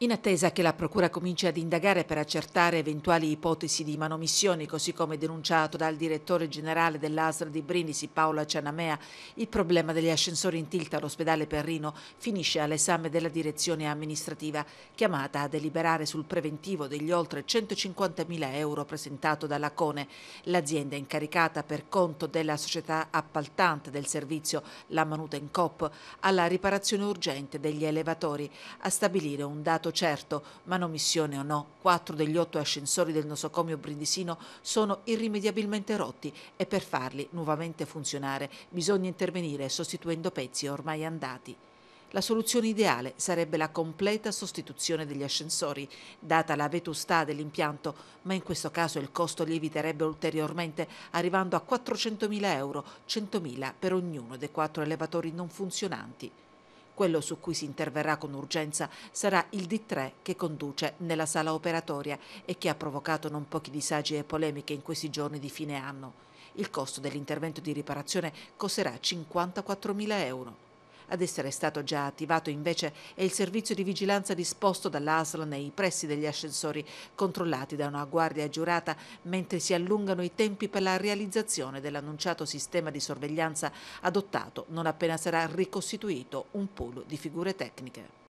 In attesa che la Procura cominci ad indagare per accertare eventuali ipotesi di manomissioni, così come denunciato dal direttore generale dell'ASR di Brindisi, Paola Cianamea, il problema degli ascensori in tilta all'ospedale Perrino finisce all'esame della direzione amministrativa, chiamata a deliberare sul preventivo degli oltre 150.000 euro presentato dalla Cone, l'azienda incaricata per conto della società appaltante del servizio, la Manuta in Cop, alla riparazione urgente degli elevatori, a stabilire un dato stato certo, ma non missione o no, quattro degli otto ascensori del nosocomio brindisino sono irrimediabilmente rotti e per farli nuovamente funzionare bisogna intervenire sostituendo pezzi ormai andati. La soluzione ideale sarebbe la completa sostituzione degli ascensori, data la vetustà dell'impianto, ma in questo caso il costo lieviterebbe ulteriormente, arrivando a 400.000 euro, 100.000 per ognuno dei quattro elevatori non funzionanti. Quello su cui si interverrà con urgenza sarà il D3 che conduce nella sala operatoria e che ha provocato non pochi disagi e polemiche in questi giorni di fine anno. Il costo dell'intervento di riparazione costerà 54.000 euro. Ad essere stato già attivato invece è il servizio di vigilanza disposto dall'ASL nei pressi degli ascensori controllati da una guardia giurata mentre si allungano i tempi per la realizzazione dell'annunciato sistema di sorveglianza adottato non appena sarà ricostituito un pool di figure tecniche.